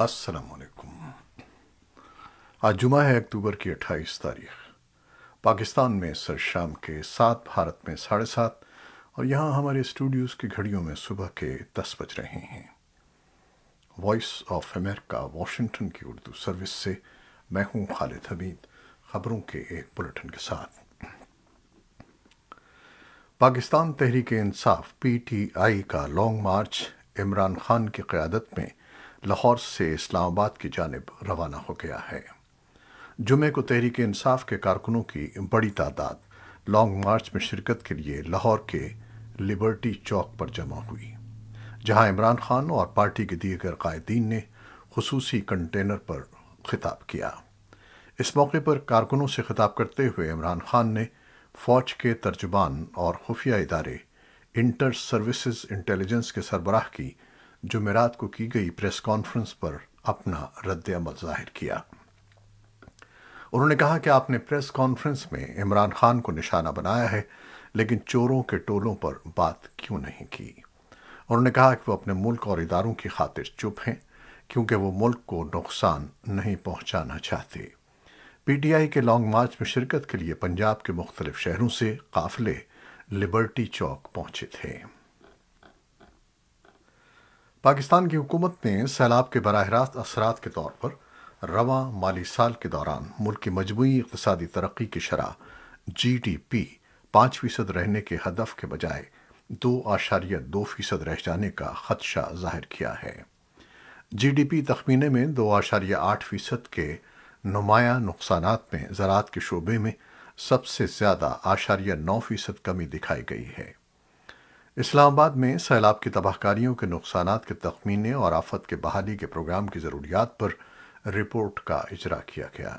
असलकुम आज जुमा है अक्टूबर की 28 तारीख पाकिस्तान में सर शाम के सात भारत में साढ़े सात और यहाँ हमारे स्टूडियोज़ की घड़ियों में सुबह के दस बज रहे हैं वॉइस ऑफ अमेरिका वॉशिंगटन की उर्दू सर्विस से मैं हूँ खालिद हमीद खबरों के एक बुलेटिन के साथ पाकिस्तान तहरीक इंसाफ आई का लॉन्ग मार्च इमरान खान की क़्यादत में लाहौर से इस्लामाबाद की जानब रवाना हो गया है जुमे को तहरीक इंसाफ के कारकुनों की बड़ी तादाद लॉन्ग मार्च में शिरकत के लिए लाहौर के लिबर्टी चौक पर जमा हुई जहां इमरान खान और पार्टी के दीगर कायदीन ने खसूसी कंटेनर पर खिताब किया इस मौके पर कारकुनों से खिताब करते हुए इमरान खान ने फौज के तर्जुबान और खुफिया इदारे इंटर सर्विसेज इंटेलिजेंस के सरबराह की जुमेरात को की गई प्रेस कॉन्फ्रेंस पर अपना रद्द अमल जाहिर किया उन्होंने कहा कि आपने प्रेस कॉन्फ्रेंस में इमरान खान को निशाना बनाया है लेकिन चोरों के टोलों पर बात क्यों नहीं की उन्होंने कहा कि वो अपने मुल्क और इदारों की खातिर चुप हैं क्योंकि वो मुल्क को नुकसान नहीं पहुंचाना चाहते पीटीआई के लॉन्ग मार्च में शिरकत के लिए पंजाब के मुख्तलिफ शहरों से काफिले लिबर्टी चौक पहुंचे थे पाकिस्तान की हुकूमत ने सैलाब के बरह रास्त असरात के तौर पर रवा माली साल के दौरान मुल्क की मजमू इकतदी तरक्की की शरह जी डी पी पाँच फ़ीसद रहने के हदफ के बजाय दो आशारिया दो फ़ीसद रह जाने का खदशा जाहिर किया है जी डी पी तखमीने में दो आशारिया आठ फ़ीसद के नुमाया नुकसान में ज़रात के शोबे में सबसे ज़्यादा आशारिया नौ फ़ीसद कमी दिखाई गई है इस्लामाबाद में सैलाब की तबाहकारियों के नुकसान के तखमीने और आफत के बहाली के प्रोग्राम की ज़रूरियात पर रिपोर्ट का इजरा किया गया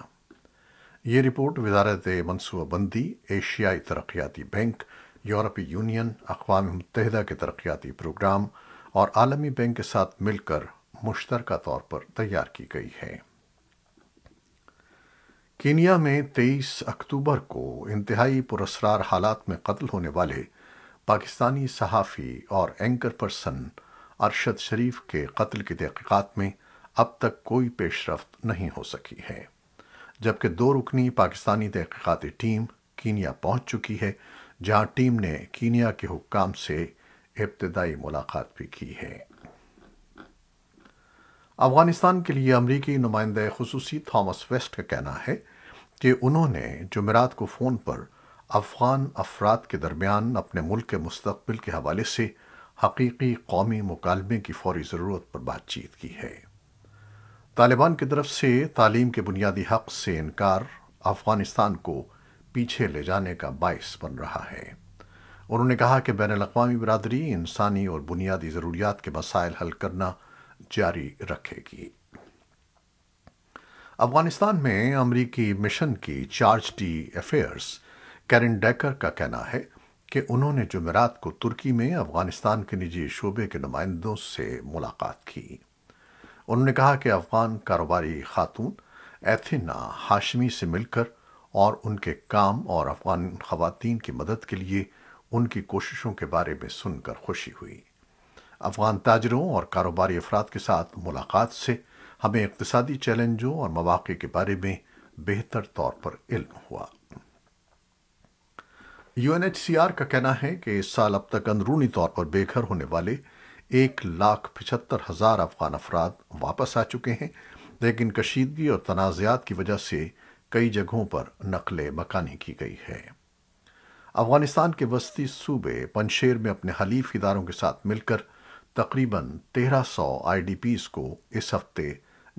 ये रिपोर्ट वजारत मनसूबाबंदी एशियाई तरक्याती बैंक यूरोपीय यूनियन अकवा मुतहदा के तरक्याती प्रोग्राम और आलमी बैंक के साथ मिलकर मुश्तर तौर पर तैयार की गई है कीनिया में 23 अक्टूबर को इंतहाई पुरस्ार हालात में कत्ल होने वाले पाकिस्तानी सहाफ़ी और एंकर पर्सन अरशद शरीफ के कत्ल की तहकीकत में अब तक कोई पेशरफ नहीं हो सकी है जबकि दो रुकनी पाकिस्तानी तहकीकती टीम कीनिया पहुंच चुकी है जहां टीम ने कीनिया के हुक्म से इब्तदाई मुलाकात भी की है अफगानिस्तान के लिए अमरीकी नुमाइंदे खसूसी थॉमस वेस्ट का कहना है कि उन्होंने जुमेरात को फ़ोन पर अफ़गान अफराद के दरमियान अपने मुल्क के मुस्तकबिल के हवाले से हकीकी कौमी मुकालमे की फौरी ज़रूरत पर बातचीत की है तालिबान की तरफ से तालीम के बुनियादी हक से इनकार अफ़गानिस्तान को पीछे ले जाने का बायस बन रहा है उन्होंने कहा कि बैन अवी बरदरी इंसानी और बुनियादी ज़रूरियात के मसाइल हल करना जारी रखेगी अफ़गानिस्तान में अमरीकी मिशन की chargé d'affaires Karen Decker का कहना है कि उन्होंने जुमेरात को तुर्की में अफगानिस्तान के निजी शोबे के नुमाइंदों से मुलाकात की उन्होंने कहा कि अफगान कारोबारी खातून एथिना हाशमी से मिलकर और उनके काम और अफगान खवातीन की मदद के लिए उनकी कोशिशों के बारे में सुनकर खुशी हुई अफगान ताजरों और कारोबारी अफराद के साथ मुलाकात से हमें इकतदी चैलेंजों और मौाक़े के बारे में बेहतर तौर पर इल्म हुआ यूएनएचसीआर का कहना है कि इस साल अब तक अंदरूनी तौर पर बेघर होने वाले एक लाख पिछहत्तर हज़ार अफगान अफराद वापस आ चुके हैं लेकिन कशीदगी और तनाज़ात की वजह से कई जगहों पर नकल मकानी की गई है अफगानिस्तान के वस्ती सूबे पनशेर में अपने हलीफ इदारों के साथ मिलकर तकरीबन 1300 आईडीपीज़ को इस हफ्ते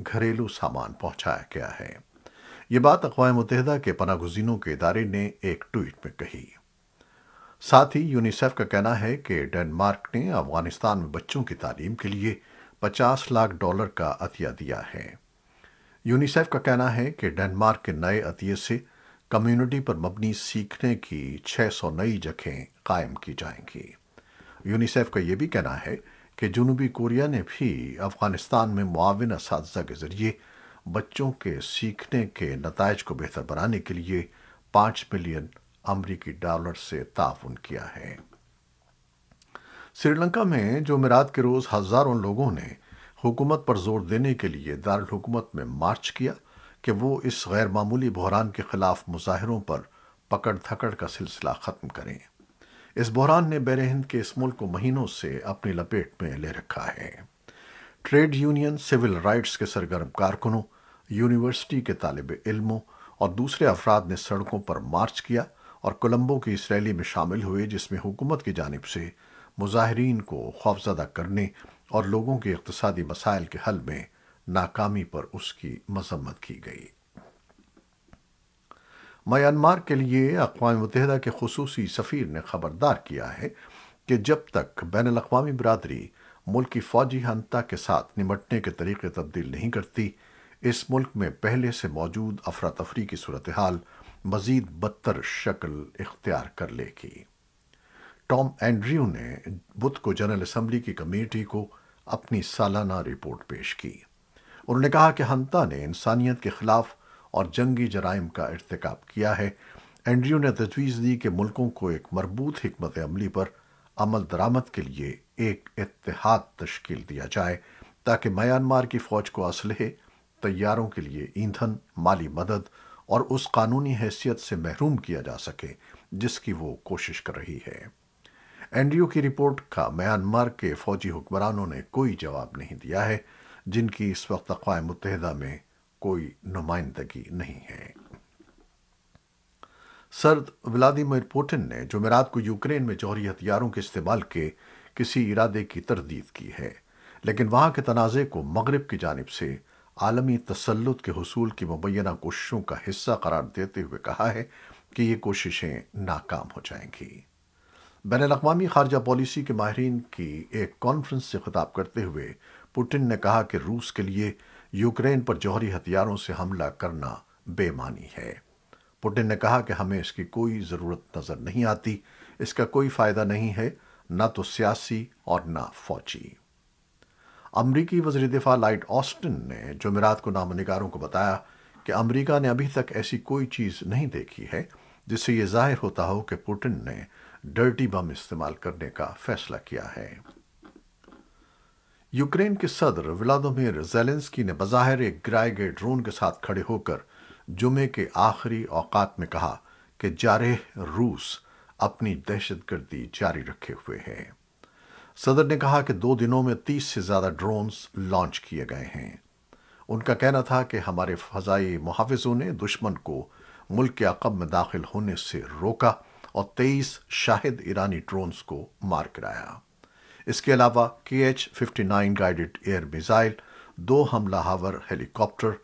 घरेलू सामान पहुंचाया गया है ये बात अकवा मुतहदा के पनागुजीनों के इदारे ने एक ट्वीट में कही साथ ही यूनिसेफ का कहना है कि डेनमार्क ने अफगानिस्तान में बच्चों की तालीम के लिए 50 लाख डॉलर का अतिया दिया है यूनिसेफ का कहना है कि डेनमार्क के नए अतिये से कम्युनिटी पर मबनी सीखने की 600 नई जगहें कायम की जाएंगी यूनिसेफ का यह भी कहना है कि जुनूबी कोरिया ने भी अफगानिस्तान में मुआवन इस के जरिए बच्चों के सीखने के नतज को बेहतर बनाने के लिए पाँच मिलियन अमरीकी डॉलर से ताउन किया है श्रीलंका में जुमेरात के रोज़ हज़ारों लोगों ने हुकूमत पर जोर देने के लिए दारुल हुकूमत में मार्च किया कि वो इस गैर मामूली बहरान के खिलाफ मुजाहरों पर पकड़ धकड़ का सिलसिला ख़त्म करें इस बहरान ने बैर हिंद के इस मुल्क को महीनों से अपनी लपेट में ले रखा है ट्रेड यूनियन सिविल राइट्स के सरगर्म कारकुनों यूनिवर्सिटी के तालब इल्मों और दूसरे अफराद ने सड़कों पर मार्च किया और कोलंबो की इस रैली में शामिल हुए जिसमें हुकूमत की जानब से मुजाहरीन को खौफजदा करने और लोगों के इकतदी मसाइल के हल में नाकामी पर उसकी मजम्मत की गई म्यांमार के लिए अकवा मुतहदा के खसूसी सफ़ीर ने खबरदार किया है कि जब तक बैन अवी बरदरी मुल्क की फौजी हनता के साथ निमटने के तरीके तब्दील नहीं करती इस मुल्क में पहले से मौजूद अफरा तफरी की सूरत हाल मज़ीद बदतर शक्ल इख्तियार कर लेगी टॉम एंड्रयू ने बुध को जनरल असम्बली की कमेटी को अपनी सालाना रिपोर्ट पेश की उन्होंने कहा कि हंता ने इंसानियत के खिलाफ और जंगी जराइम का इरतकब किया है एंड्रयू ने तजवीज़ दी कि मुल्कों को एक मरबूत हमत अमली पर अमल दरामद के लिए एक इतिहाद तश्कील दिया जाए ताकि म्यांमार की फ़ौज को असलहे तैयारों के लिए ईंधन माली मदद और उस कानूनी हैसियत से महरूम किया जा सके जिसकी वो कोशिश कर रही है एनडीओ की रिपोर्ट का म्यांमार के फौजी हुक्मरानों ने कोई जवाब नहीं दिया है जिनकी इस वक्त अकवा मुतहदा में कोई नुमाइंदगी नहीं है सर्द व्लादिमिर पुटिन ने जुमेरात को यूक्रेन में जौहरी हथियारों के इस्तेमाल के किसी इरादे की तरदीद की है लेकिन वहां के तनाज़े को मगरब की जानब से आलमी तसल्लुत के हसूल की मुबैना कोशिशों का हिस्सा करार देते हुए कहा है कि ये कोशिशें नाकाम हो जाएंगी बैन अवी खारजा पॉलिसी के माहरीन की एक कॉन्फ्रेंस से खिताब करते हुए पुटिन ने कहा कि रूस के लिए यूक्रेन पर जौहरी हथियारों से हमला करना बेमानी है पुटिन ने कहा कि हमें इसकी कोई ज़रूरत नज़र नहीं आती इसका कोई फ़ायदा नहीं है न तो सियासी और न फौजी अमरीकी वजी दिफा लाइट ऑस्टिन ने जमेरात को नामनिगारों को बताया कि अमरीका ने अभी तक ऐसी कोई चीज़ नहीं देखी है जिससे ये जाहिर होता हो कि पुटिन ने डर्टी बम इस्तेमाल करने का फैसला किया है यूक्रेन के सदर व्लादिमिर जेलेंस्की ने बाहर एक गिराए गए ड्रोन के साथ खड़े होकर जुमे के आखिरी औकात में कहा कि जारह रूस अपनी दहशतगर्दी जारी रखे हुए हैं सदर ने कहा कि दो दिनों में तीस से ज़्यादा ड्रोन्स लॉन्च किए गए हैं उनका कहना था कि हमारे फजाई मुहाफिजों ने दुश्मन को मुल्क के अकब में दाखिल होने से रोका और तेईस शाहिद ईरानी ड्रोन्स को मार गिराया इसके अलावा K H fifty nine guided air missile दो हमला हावर हेलीकॉप्टर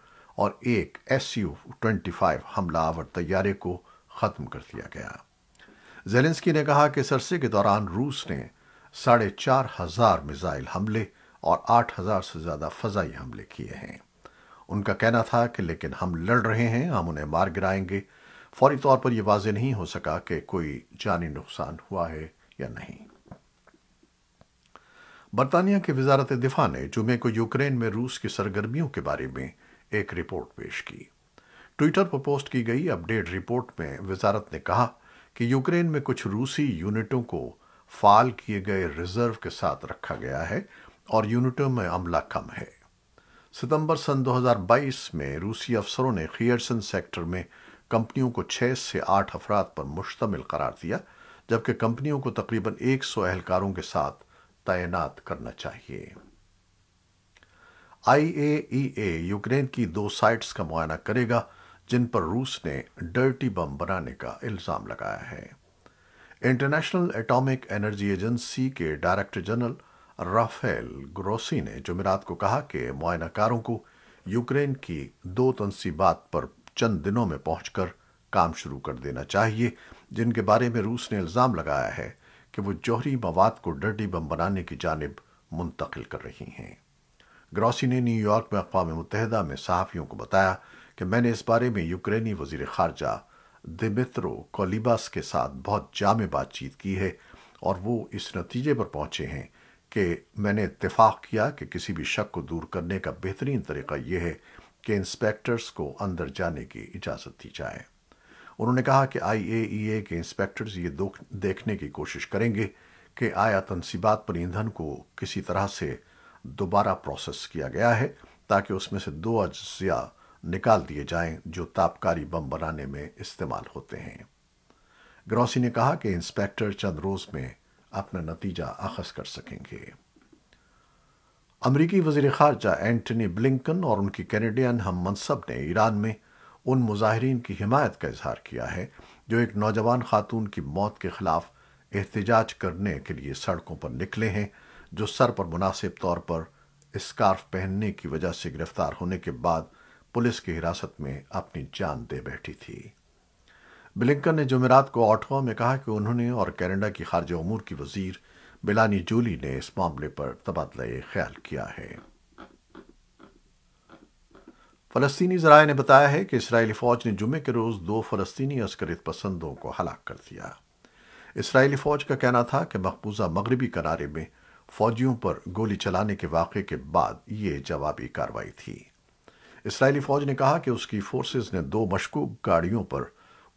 और एक एस यू ट्वेंटी फाइव हमला हावर तैयारे को ख़त्म कर दिया गया जेलेंस्की ने कहा कि सरसे के दौरान रूस ने साढ़े चार हजार मिसाइल हमले और आठ हजार से ज़्यादा फजाई हमले किए हैं उनका कहना था कि लेकिन हम लड़ रहे हैं हम उन्हें मार गिराएंगे फौरी तौर पर यह वाज नहीं हो सका कि कोई जानी नुकसान हुआ है या नहीं बरतानिया के वजारत दिफा ने जुमे को यूक्रेन में रूस की सरगर्मियों के बारे में एक रिपोर्ट पेश की ट्विटर पर पोस्ट की गई अपडेट रिपोर्ट में वजारत ने कहा कि यूक्रेन में कुछ रूसी यूनिटों को फाल किए गए रिजर्व के साथ रखा गया है और यूनिटों में अमला कम है सितंबर सन 2022 में रूसी अफसरों ने खियरसन सेक्टर में कंपनियों को 6 से 8 अफराद पर मुश्तमिल करार दिया जबकि कंपनियों को तकरीबन 100 एहलकारों के साथ तैनात करना चाहिए ए यूक्रेन की दो साइट्स का मुआयना करेगा जिन पर रूस ने डर्टी बम बनाने का इल्जाम लगाया है इंटरनेशनल एटॉमिक एनर्जी एजेंसी के डायरेक्टर जनरल राफेल ग्रोसी ने जुमेरात को कहा कि मुआयनाकारों को यूक्रेन की दो तनसीबात पर चंद दिनों में पहुंचकर काम शुरू कर देना चाहिए जिनके बारे में रूस ने इल्ज़ाम लगाया है कि वो जौहरी मवाद को डर्डी बम बनाने की जानब मुंतकिल कर रही हैं ग्रॉसी ने न्यूयॉर्क में अकवा मुतहदा में सहाफ़ियों को बताया कि मैंने इस बारे में यूक्रेनी वजीर खारजा दिमित्रो कोलिबास के साथ बहुत जामे बातचीत की है और वो इस नतीजे पर पहुंचे हैं कि मैंने इतफाक़ किया कि किसी भी शक को दूर करने का बेहतरीन तरीका यह है कि इंस्पेक्टर्स को अंदर जाने की इजाज़त दी जाए उन्होंने कहा कि आईएईए e के इंस्पेक्टर्स ये देखने की कोशिश करेंगे कि आया तनसीबात पर ईंधन को किसी तरह से दोबारा प्रोसेस किया गया है ताकि उसमें से दो अज्जिया निकाल दिए जाएं जो तापकारी बम बनाने में इस्तेमाल होते हैं ग्रॉसी ने कहा कि इंस्पेक्टर चंद रोज में अपना नतीजा अखज कर सकेंगे अमरीकी वजीर खारजा एंटनी ब्लिंकन और उनकी कैनेडियन हम मनसब ने ईरान में उन मुजाहरीन की हिमायत का इजहार किया है जो एक नौजवान खातून की मौत के खिलाफ एहतजाज करने के लिए सड़कों पर निकले हैं जो सर पर मुनासिब तौर पर स्कार्फ पहनने की वजह से गिरफ्तार होने के बाद पुलिस की हिरासत में अपनी जान दे बैठी थी ब्लिंकन ने जुमेरात को ऑटवा में कहा कि उन्होंने और कैनेडा की खारजा उमूर की वजीर बिलानी जूली ने इस मामले पर तबादला ख्याल किया है फलस्तीनी जराए ने बताया है कि इसराइली फौज ने जुमे के रोज़ दो फलस्तीनी अस्करित पसंदों को हलाक कर दिया इसराइली फौज का कहना था कि मकबूजा मगरबी करारे में फौजियों पर गोली चलाने के वाक़े के बाद ये जवाबी कार्रवाई थी इसराइली फौज ने कहा कि उसकी फोर्सेस ने दो मशकूक गाड़ियों पर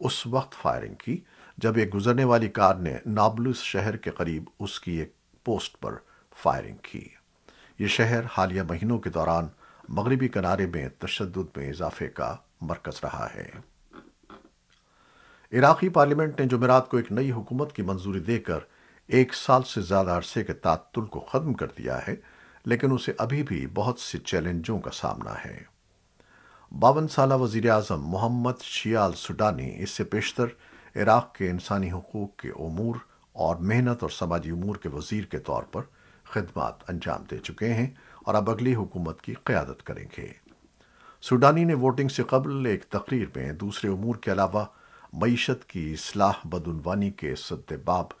उस वक्त फायरिंग की जब एक गुजरने वाली कार ने नाबलुस शहर के करीब उसकी एक पोस्ट पर फायरिंग की यह शहर हालिया महीनों के दौरान मगरबी किनारे में तशद में इजाफे का मरकज रहा है इराकी पार्लियामेंट ने जमेरात को एक नई हुकूमत की मंजूरी देकर एक साल से ज़्यादा अरसे के तातुल को ख़त्म कर दिया है लेकिन उसे अभी भी बहुत से चैलेंजों का सामना है बावन साल वजीर अजम मोहम्मद शियाल सुडानी इससे पेशतर इराक के इंसानी हकूक़ के अमूर और मेहनत और समाजी अमूर के वजीर के तौर पर खदमात अंजाम दे चुके हैं और अब अगली हुकूमत की क़्यादत करेंगे सुडानी ने वोटिंग से कबल एक तकरीर में दूसरे अमूर के अलावा मीशत की असलाह बदनवानी के सदबाब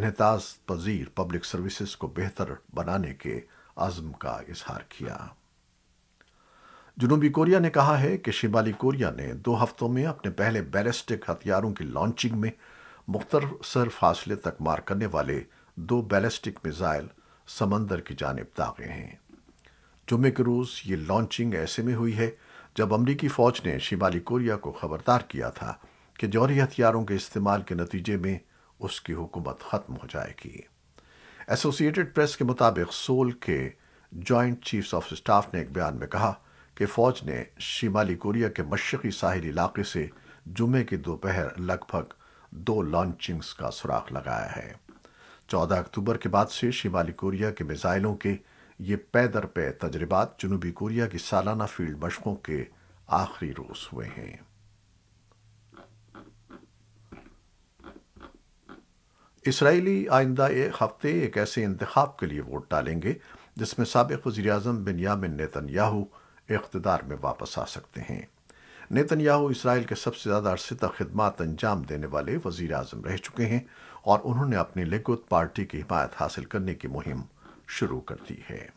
इनताज़ पजीर पब्लिक सर्विसज को बेहतर बनाने के आज़म का इजहार किया जुनूबी कोरिया ने कहा है कि शिमाली कोरिया ने दो हफ्तों में अपने पहले बैलिस्टिक हथियारों की लॉन्चिंग में मुख्तसर फासले तक मार करने वाले दो बैलिस्टिक मिजाइल समंदर की जानब दागे हैं जुम्मे के रोज़ ये लॉन्चिंग ऐसे में हुई है जब अमरीकी फ़ौज ने शिमाली कोरिया को ख़बरदार किया था कि जौहरी हथियारों के इस्तेमाल के नतीजे में उसकी हुकूमत ख़त्म हो जाएगी एसोसिएटेड प्रेस के मुताबिक सोल के जॉइंट चीफ ऑफ स्टाफ ने एक बयान में कहा कि फ़ौज ने शिमाली कोरिया के मशरक़ी साहिल इलाके से जुमे की दोपहर लगभग दो लॉन्चिंग्स का सुराग लगाया है 14 अक्टूबर के बाद से शिमाली कोरिया के मिज़ाइलों के ये पैदर पे तजर्बात जनूबी कोरिया की सालाना फील्ड मशकों के आखिरी रोज हुए हैं इसराइली आइंदा एक हफ्ते एक ऐसे इंतखब के लिए वोट डालेंगे जिसमें सबक वजी अजम बिन यामिन नेतन्याहू इकतदार में वापस आ सकते हैं नेतन्याहू इसराइल के सबसे ज़्यादा अरसे तक खदमात अंजाम देने वाले वजीर आजम रह चुके हैं और उन्होंने अपनी लिगुत पार्टी की हिमायत हासिल करने की मुहिम शुरू कर दी है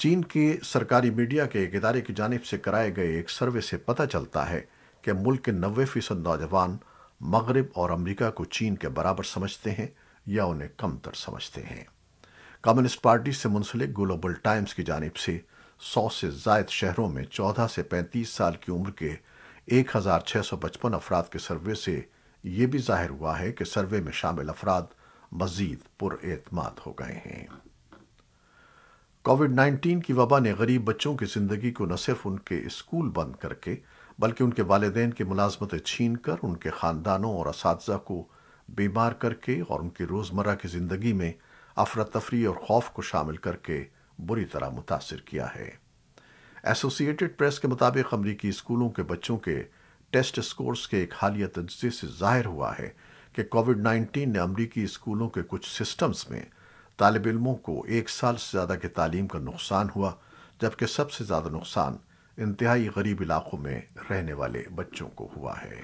चीन के सरकारी मीडिया के एक इदारे की जानब से कराए गए एक सर्वे से पता चलता है कि मुल्क के नबे फीसद नौजवान मगरब और अमरीका को चीन के बराबर समझते हैं या उन्हें कमतर समझते हैं कम्युनिस्ट पार्टी से मुंसलिक ग्लोबल टाइम्स की जानब से सौ से जायद शहरों में चौदह से पैंतीस साल की उम्र के एक हजार छह सौ पचपन अफराद के सर्वे से यह भी जाहिर हुआ है कि सर्वे में शामिल अफराद मजीद पुरमाद हो गए हैं कोविड 19 की वबा ने गरीब बच्चों की ज़िंदगी को न सिर्फ उनके स्कूल बंद करके बल्कि उनके वालदेन की मुलाजमतें छीन कर उनके ख़ानदानों और इस को बीमार करके और उनकी रोज़मर्रा की ज़िंदगी में अफरा तफरी और खौफ को शामिल करके बुरी तरह मुतासर किया है एसोसिएटेड प्रेस के मुताबिक अमरीकी स्कूलों के बच्चों के टेस्ट स्कोर्स के एक हालिया तजे से जाहिर हुआ है कि कोविड 19 ने अमरीकी स्कूलों के कुछ सिस्टम्स में तालब इलमों को एक साल से ज़्यादा की तालीम का नुकसान हुआ जबकि सबसे ज़्यादा नुकसान इंतहाई गरीब इलाकों में रहने वाले बच्चों को हुआ है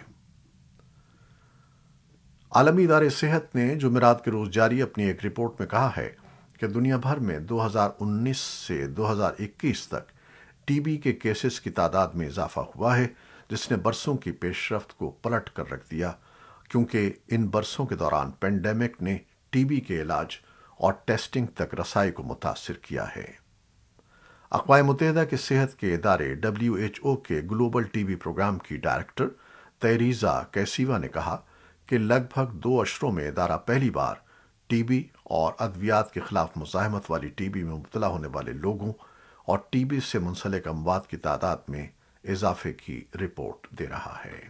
आलमी इदार सेहत ने जुमेरात के रोज़ जारी अपनी एक रिपोर्ट में कहा है कि दुनिया भर में 2019 से 2021 तक टीबी के केसेस की तादाद में इजाफा हुआ है जिसने बरसों की पेशरफ्त को पलट कर रख दिया क्योंकि इन बरसों के दौरान पेंडेमिक ने टीबी के इलाज और टेस्टिंग तक रसाई को मुतासर किया है अकवा मुतहदा के सेहत के इदारे डब्ल्यू एच ओ के ग्लोबल टीबी प्रोग्राम की डायरेक्टर तहरीजा कैसीवा ने कहा कि लगभग दो अशरों में इदारा पहली बार टीबी और अद्वियात के खिलाफ मुजाहमत वाली टीबी में मुबतला होने वाले लोगों और टीबी से मुंसलिक अमवात की तादाद में इजाफे की रिपोर्ट दे रहा है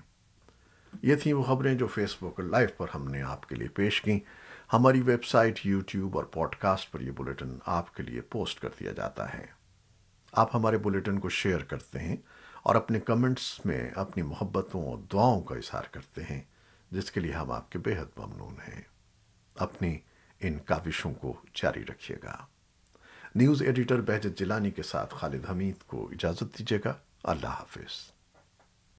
ये थी वो खबरें जो फेसबुक लाइव पर हमने आपके लिए पेश की हमारी वेबसाइट यूट्यूब और पॉडकास्ट पर यह बुलेटिन आपके लिए पोस्ट कर दिया जाता है आप हमारे बुलेटिन को शेयर करते हैं और अपने कमेंट्स में अपनी मोहब्बतों और दुआओं का इजहार करते हैं जिसके लिए हम आपके बेहद ममनून हैं अपनी इन काविशों को जारी रखिएगा न्यूज़ एडिटर बहजत जिलानी के साथ खालिद हमीद को इजाज़त दीजिएगा अल्लाह हाफिज़